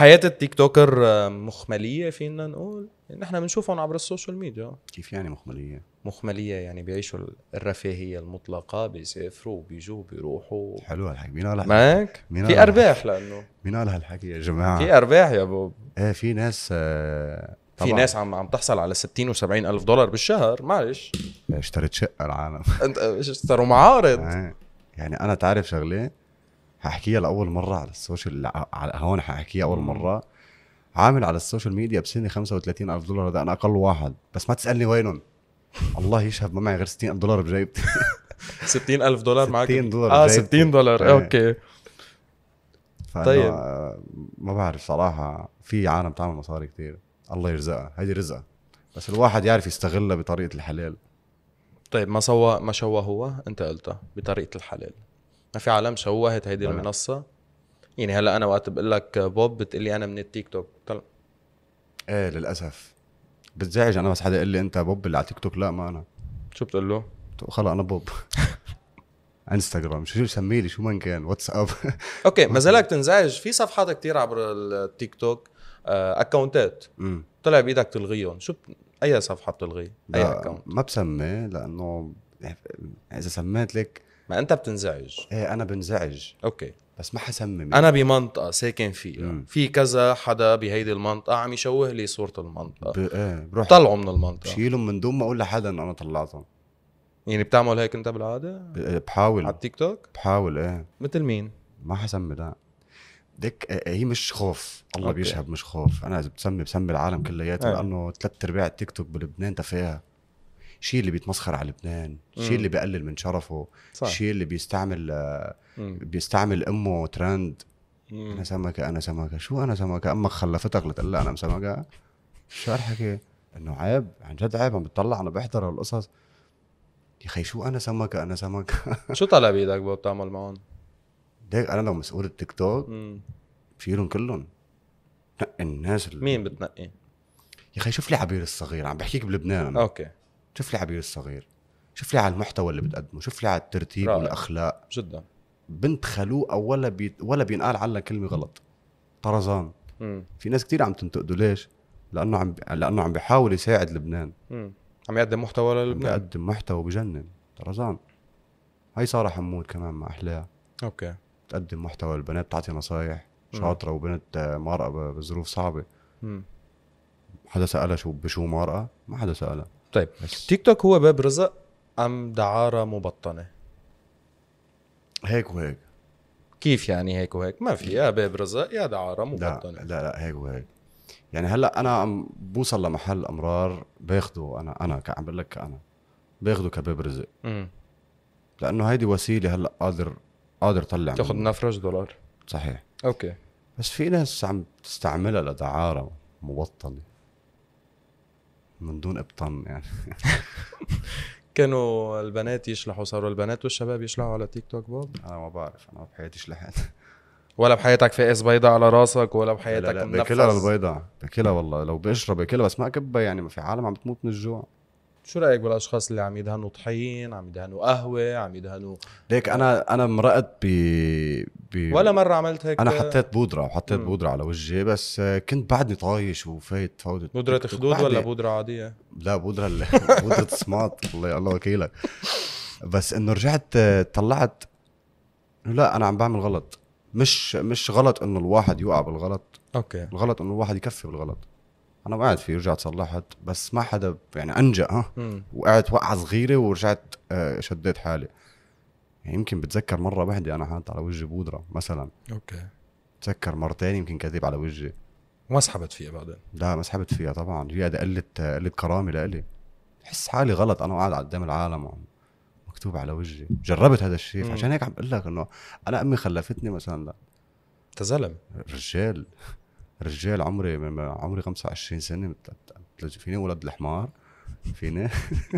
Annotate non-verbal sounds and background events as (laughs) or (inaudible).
حياه التيك توكر آه، مخمليه فينا نقول ان احنا بنشوفهم عبر السوشيال ميديا كيف يعني مخمليه؟ مخمليه يعني بيعيشوا الرفاهيه المطلقه بيسافروا بيجوا بيروحوا حلو هالحكي مين قال معك؟ في ارباح لانه مين قال هالحكي يا جماعه؟ في ارباح يا بوب ايه في ناس آه طبعا. في ناس عم عم تحصل على 60 و70 الف دولار بالشهر معلش إيه، اشتريت شقه العالم انت اشتروا معارض إيه، يعني انا تعرف شغله هحكيها لاول مره على السوشيال على هون هحكيها اول مره عامل على السوشيال ميديا بسنه 35 الف دولار هذا انا اقل واحد بس ما تسالني وينهم الله يشهد ما معي غير 60 الف دولار بجيبتي (laughs) 60 الف دولار (laughs) معك 60 دولار اه 60 دولار إيه. اوكي طيب ما بعرف صراحه في عالم بتعمل مصاري كثير الله يرزقها هيدي رزقه بس الواحد يعرف يستغلها بطريقه الحلال طيب ما سوى ما شوهوها انت قلتها بطريقه الحلال ما في عالم شوهت هيدي بلا. نعم. المنصه يعني هلا انا وقت بقول لك بوب بتقول لي انا من التيك توك طلع ايه للاسف بتزعج انا بس حدا يقول لي انت بوب اللي على تيك توك لا ما انا شو بتقول له؟ خلص انا بوب (laughs) انستغرام شو سمي لي شو ما كان واتساب (laughs) اوكي ما زالك تنزعج في صفحات كتير عبر التيك توك اكونتات آه، طلع بايدك تلغيهم شو بت... اي صفحه بتلغي اي اكونت ما بسمي لانه اذا سميت لك ما انت بتنزعج ايه انا بنزعج اوكي بس ما حسمم يعني. انا بمنطقه ساكن فيها مم. في كذا حدا بهيدي المنطقه عم يشوه لي صوره المنطقه ب... ايه بروح طلعوا من المنطقه شيلهم من دون ما اقول لحدا انه انا طلعتهم يعني بتعمل هيك انت بالعاده؟ ب... إيه، بحاول على التيك توك؟ بحاول ايه مثل مين؟ ما حسمي لا ديك إيه، إيه، هي مش خوف الله أوكي. بيشهد مش خوف انا اذا بتسمي بسمي العالم كلياتها لانه ثلاث ارباع التيك توك بلبنان تفاهه شيء اللي بيتمسخر على لبنان شيء اللي بيقلل من شرفه شيء اللي بيستعمل مم. بيستعمل امه ترند مم. انا سمكه انا سمكه شو انا سمكه امك خلفتك لتقول انا سمكه شو هالحكي انه عيب عن جد عيب عم بتطلع انا بحضر هالقصص يا اخي شو انا سمكه انا سمكه (laughs) شو طلع بايدك بتعمل معهم؟ ليك انا لو مسؤول التيك توك بشيلهم كلهم نقي الناس اللي... مين بتنقي؟ يا اخي شوف لي عبير الصغير عم بحكيك بلبنان اوكي شوف لي عبير الصغير شوف لي على المحتوى اللي بتقدمه شوف لي على الترتيب رائع. والاخلاق جدا بنت خلوقه ولا بي... ولا بينقال عنها كلمه غلط طرزان مم. في ناس كتير عم تنتقده ليش لانه عم لانه عم بيحاول يساعد لبنان مم. عم يقدم محتوى للبنان عم يقدم محتوى بجنن طرزان هاي ساره حمود كمان ما احلاها اوكي بتقدم محتوى للبنات بتعطي نصايح شاطره وبنت مارقه بظروف صعبه مم. حدا سالها شو بشو مارقه ما حدا سالها طيب بس. تيك توك هو باب رزق ام دعاره مبطنه هيك وهيك كيف يعني هيك وهيك ما في يا باب رزق يا دعاره مبطنه لا لا, لا هيك وهيك يعني هلا انا عم بوصل لمحل امرار باخده انا انا عم بقول لك انا باخده كباب رزق م. لانه هيدي وسيله هلا قادر قادر طلع تاخذ نفرج دولار صحيح اوكي بس في ناس عم تستعملها لدعاره مبطنه من دون ابطن يعني (laughs) كانوا البنات يشلحوا صاروا البنات والشباب يشلحوا على تيك توك بوب انا ما بعرف انا بحياتي شلحت ولا بحياتك فاقس بيضة على راسك ولا بحياتك لا لا باكلها البيضاء باكلها والله لو بشرب باكلها بس ما اكبها يعني ما في عالم عم تموت من الجوع شو رايك بالاشخاص اللي عم يدهنوا طحين عم يدهنوا قهوه عم يدهنوا ليك انا انا مرقت ب ب ولا مره عملت هيك انا حطيت بودره وحطيت بودره على وجهي بس كنت بعدني طايش وفايت فوت بودره خدود ولا بودره عاديه لا بودره اللي... (laughs) بودره سماط الله الله وكيلك بس انه رجعت طلعت لا انا عم بعمل غلط مش مش غلط انه الواحد يوقع بالغلط اوكي الغلط انه الواحد يكفي بالغلط انا وقعت فيه ورجعت صلحت بس ما حدا يعني انجا ها وقعت وقعه صغيره ورجعت آه، شديت حالي يعني يمكن بتذكر مره وحده انا حاطط على وجهي بودره مثلا اوكي بتذكر مرتين يمكن كذب على وجهي وما سحبت فيها بعدين لا ما سحبت فيها طبعا هي قلت آه، قلت كرامه لإلي بحس حالي غلط انا قاعد قدام العالم مكتوب على وجهي جربت هذا الشيء عشان هيك عم بقول لك انه انا امي خلفتني مثلا لا انت رجال رجال عمري عمري 25 سنه فيني ولد الحمار فيني (laughs)